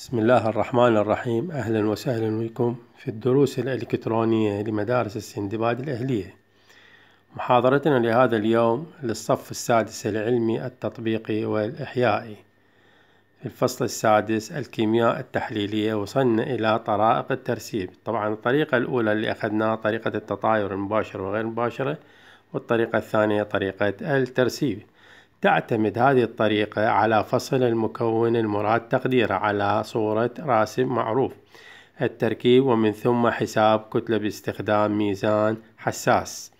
بسم الله الرحمن الرحيم أهلا وسهلا بكم في الدروس الإلكترونية لمدارس السندباد الأهلية محاضرتنا لهذا اليوم للصف السادس العلمي التطبيقي والإحيائي في الفصل السادس الكيمياء التحليلية وصلنا إلى طرائق الترسيب طبعا الطريقة الأولى اللي أخذناها طريقة التطاير المباشرة وغير المباشرة والطريقة الثانية طريقة الترسيب تعتمد هذه الطريقة على فصل المكون المراد تقديره على صورة راسم معروف التركيب ومن ثم حساب كتلة باستخدام ميزان حساس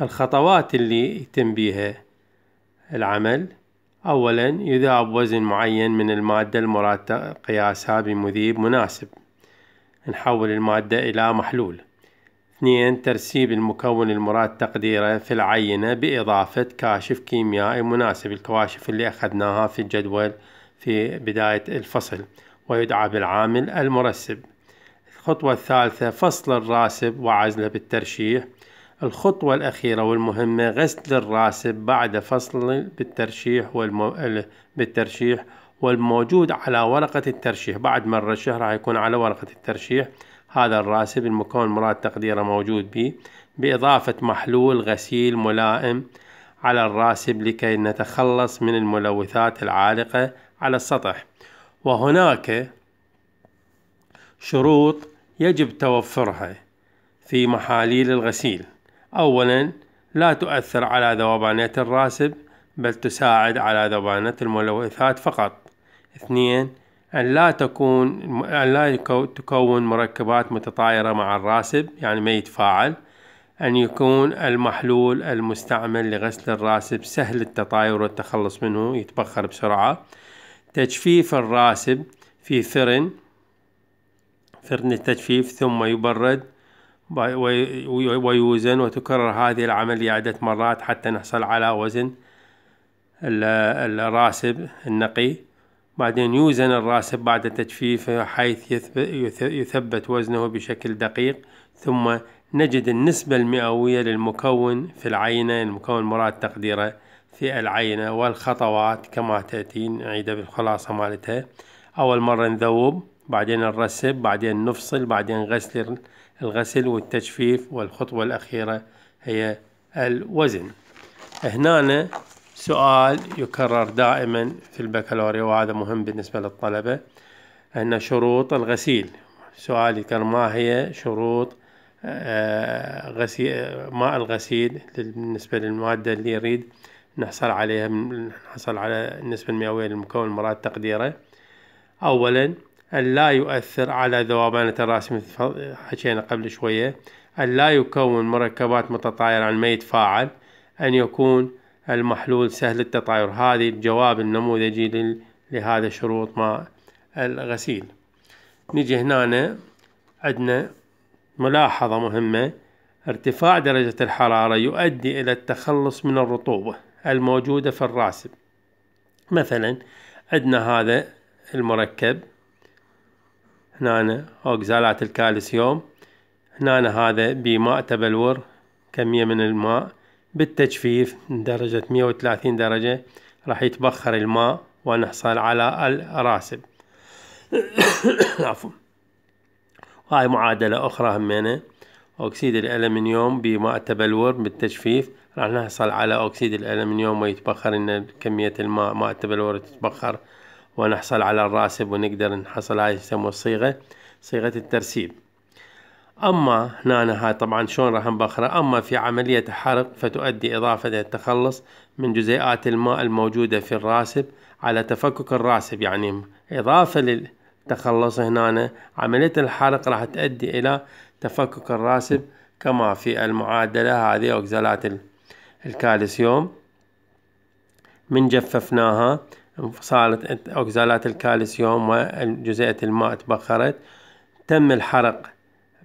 الخطوات اللي يتم بيها العمل أولا يذاب وزن معين من المادة المراد قياسها بمذيب مناسب نحول المادة إلى محلول اثنين ترسيب المكون المراد تقديره في العينة بإضافة كاشف كيميائي مناسب الكواشف اللي أخذناها في الجدول في بداية الفصل ويدعى بالعامل المرسب الخطوة الثالثة فصل الراسب وعزله بالترشيح الخطوة الأخيرة والمهمة غسل الراسب بعد فصل بالترشيح والمو... بالترشيح والموجود على ورقة الترشيح بعد ما الرشه راح يكون على ورقة الترشيح هذا الراسب المكون مراد تقديره موجود به بإضافة محلول غسيل ملائم على الراسب لكي نتخلص من الملوثات العالقة على السطح وهناك شروط يجب توفرها في محاليل الغسيل أولا لا تؤثر على ذوبانية الراسب بل تساعد على ذوبانة الملوثات فقط اثنين أن لا تكون أن لا تكون مركبات متطايرة مع الراسب يعني ما يتفاعل أن يكون المحلول المستعمل لغسل الراسب سهل التطاير والتخلص منه يتبخر بسرعة تجفيف الراسب في فرن فرن التجفيف ثم يبرد ويوزن وتكرر هذه العملية عدة مرات حتى نحصل على وزن الراسب النقي بعدين يوزن الراسب بعد تجفيفه حيث يثبت وزنه بشكل دقيق ثم نجد النسبة المئوية للمكون في العينة المكون مراد تقديره في العينة والخطوات كما تأتي نعيدها بالخلاصة مالتها أول مرة نذوب بعدين نرسب بعدين نفصل بعدين غسل الغسل والتجفيف والخطوة الأخيرة هي الوزن هنا سؤال يكرر دائما في البكالوريا وهذا مهم بالنسبة للطلبة أن شروط الغسيل سؤال يذكر ما هي شروط آه، غسيل ماء الغسيل بالنسبة للمادة اللي يريد نحصل عليها نحصل على النسبة المئوية للمكون المراد تقديره أولا أن لا يؤثر على ذوبان الرأس مثل حكينا قبل شوية أن لا يكون مركبات متطايرة عن ما يتفاعل أن يكون المحلول سهل التطاير هذه الجواب النموذجي لهذا شروط ماء الغسيل نجي هنا عندنا ملاحظة مهمة ارتفاع درجة الحرارة يؤدي إلى التخلص من الرطوبة الموجودة في الراسب مثلا عندنا هذا المركب هنا أوكزالات الكالسيوم هنا هذا بماء تبلور كمية من الماء بالتجفيف درجة 130 درجة راح يتبخر الماء ونحصل على الراسب عفوا هاي معادلة أخرى همينة أكسيد الألمنيوم بماء التبلور بالتجفيف راح نحصل على أكسيد الألمنيوم ويتبخر إن كمية الماء ماء التبلور تتبخر ونحصل على الراسب ونقدر نحصل هاي يسموها الصيغة صيغة الترسيب أما هنا هاي طبعا شلون راح نبخره أما في عملية حرق فتؤدي إضافة إلى التخلص من جزيئات الماء الموجودة في الراسب على تفكك الراسب يعني إضافة للتخلص هنا عملية الحرق راح تؤدي إلى تفكك الراسب كما في المعادلة هذه أوكزالات الكالسيوم من جففناها صارت أوكزالات الكالسيوم وجزيئة الماء تبخرت تم الحرق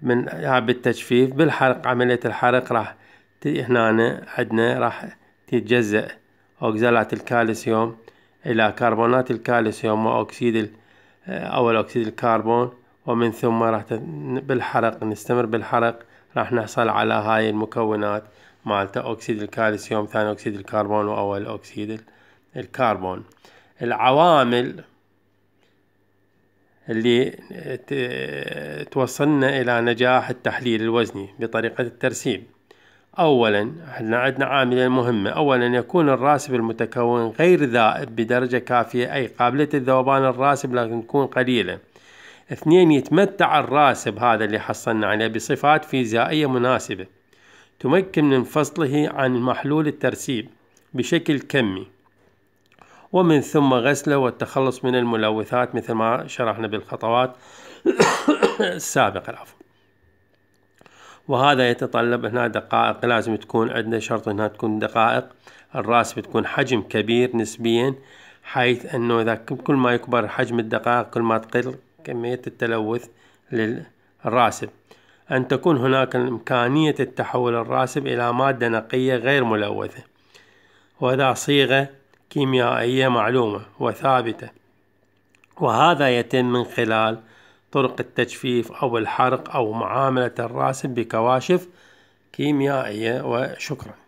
من عب التجفيف بالحرق عملية الحرق راح هنا عندنا راح تتجزأ أوكزالات الكالسيوم إلى كربونات الكالسيوم وأكسيد أول أكسيد الكربون ومن ثم راح بالحرق نستمر بالحرق راح نحصل على هاي المكونات مالته أكسيد الكالسيوم ثاني أكسيد الكربون وأول أكسيد الكربون العوامل اللي توصلنا إلى نجاح التحليل الوزني بطريقة الترسيب أولا احنا عندنا عاملين مهمة أولا يكون الراسب المتكون غير ذائب بدرجة كافية أي قابلة الذوبان الراسب لكن تكون قليلة اثنين يتمتع الراسب هذا اللي حصلنا عليه بصفات فيزيائية مناسبة تمكن من فصله عن محلول الترسيب بشكل كمي ومن ثم غسله والتخلص من الملوثات مثل ما شرحنا بالخطوات السابقة العفو وهذا يتطلب هنا دقائق لازم تكون عندنا شرط انها تكون دقائق الراس بتكون حجم كبير نسبيا حيث انه اذا كل ما يكبر حجم الدقائق كل ما تقل كمية التلوث للراسب أن تكون هناك إمكانية التحول الراسب إلى مادة نقية غير ملوثة واذا صيغة كيميائية معلومة وثابتة وهذا يتم من خلال طرق التجفيف أو الحرق أو معاملة الراسب بكواشف كيميائية وشكرا